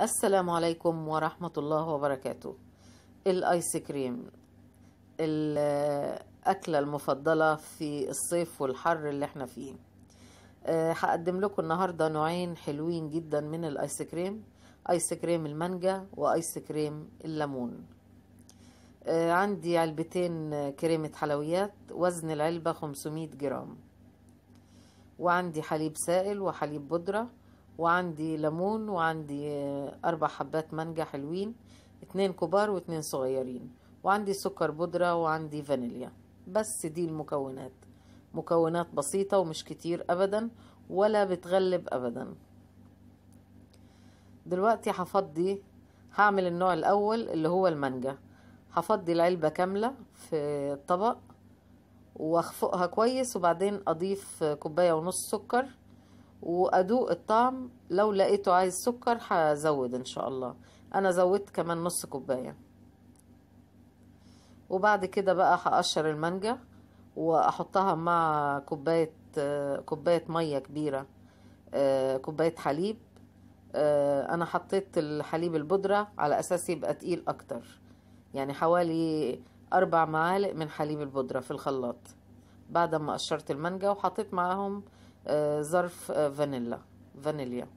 السلام عليكم ورحمة الله وبركاته الآيس كريم الأكلة المفضلة في الصيف والحر اللي احنا فيه آه، هقدم لكم النهاردة نوعين حلوين جدا من الآيس كريم آيس كريم المانجا وآيس كريم الليمون آه، عندي علبتين كريمة حلويات وزن العلبة 500 جرام وعندي حليب سائل وحليب بودرة وعندي ليمون وعندي آه، أربع حبات مانجا حلوين اتنين كبار واتنين صغيرين وعندي سكر بودرة وعندي فانيليا بس دي المكونات مكونات بسيطة ومش كتير أبدا ولا بتغلب أبدا دلوقتي هفضي هعمل النوع الأول اللي هو المانجا هفضي العلبة كاملة في الطبق واخفقها كويس وبعدين اضيف كوباية ونص سكر وأدوق الطعم لو لقيته عايز سكر هزود إن شاء الله أنا زودت كمان نص كوباية وبعد كده بقى هقشر المانجا وأحطها مع كوباية كوباية مية كبيرة آه، كوباية حليب آه، أنا حطيت الحليب البودرة على أساس يبقى تقيل أكتر يعني حوالي أربع معالق من حليب البودرة في الخلاط بعد ما قشرت المانجا وحطيت معاهم آه، ظرف آه، فانيلا فانيليا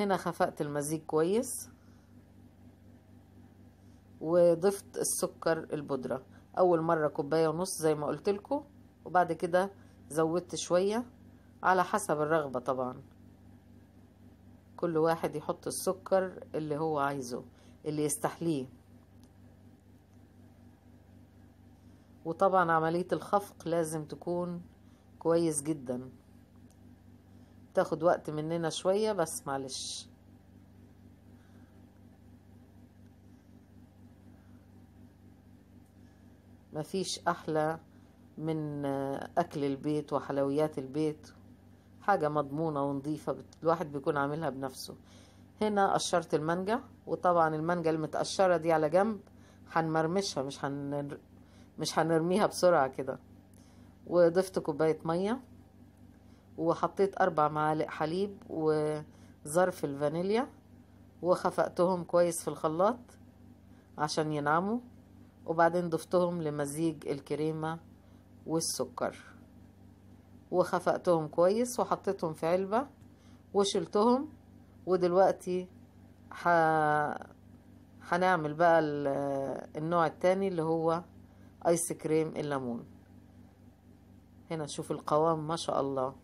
هنا خفقت المزيج كويس وضفت السكر البودرة أول مرة كوباية ونص زي ما قلت لكم وبعد كده زودت شوية على حسب الرغبة طبعا كل واحد يحط السكر اللي هو عايزه اللي يستحليه وطبعا عملية الخفق لازم تكون كويس جدا تاخد وقت مننا شوية بس معلش مفيش أحلى من أكل البيت وحلويات البيت حاجة مضمونة ونظيفة الواحد بيكون عاملها بنفسه هنا قشرت المانجا وطبعا المانجا المتقشرة دي على جنب هنمرمشها مش هن مش هنرميها بسرعة كده وضفت كوباية مية وحطيت أربع معالق حليب وظرف الفانيليا وخفقتهم كويس في الخلاط عشان ينعموا وبعدين ضفتهم لمزيج الكريمة والسكر وخفقتهم كويس وحطيتهم في علبة وشلتهم ودلوقتي ح... هنعمل بقى النوع التاني اللي هو ايس كريم الليمون هنا تشوف القوام ما شاء الله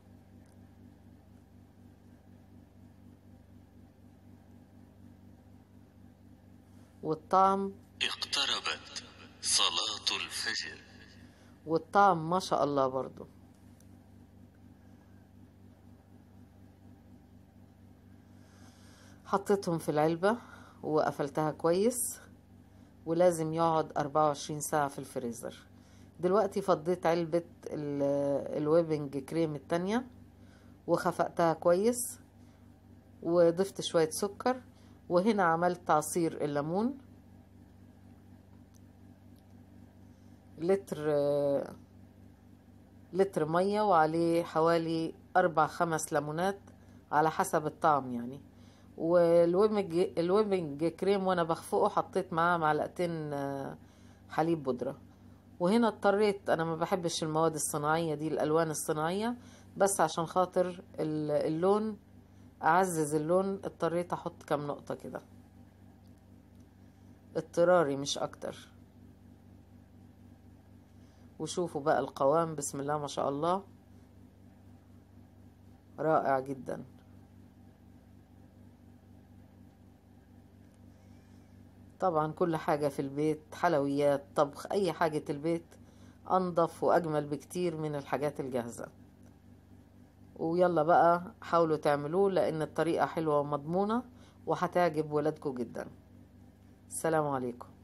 والطعم اقتربت صلاة الفجر والطعم ما شاء الله برضو حطيتهم في العلبة وقفلتها كويس ولازم يقعد 24 ساعة في الفريزر دلوقتي فضيت علبة الويبنج كريم التانية وخفقتها كويس وضفت شوية سكر وهنا عملت عصير الليمون لتر لتر مية وعليه حوالي أربع خمس ليمونات على حسب الطعم يعني والويبنج كريم وانا بخفقه حطيت معاه معلقتين آه، حليب بودرة وهنا اضطريت انا ما بحبش المواد الصناعية دي الالوان الصناعية بس عشان خاطر اللون اعزز اللون اضطريت احط كام نقطة كده اضطراري مش اكتر وشوفوا بقى القوام بسم الله ما شاء الله رائع جداً طبعا كل حاجة في البيت حلويات طبخ أي حاجة البيت أنضف وأجمل بكتير من الحاجات الجاهزة ويلا بقى حاولوا تعملوه لأن الطريقة حلوة ومضمونة وهتعجب ولادكم جدا السلام عليكم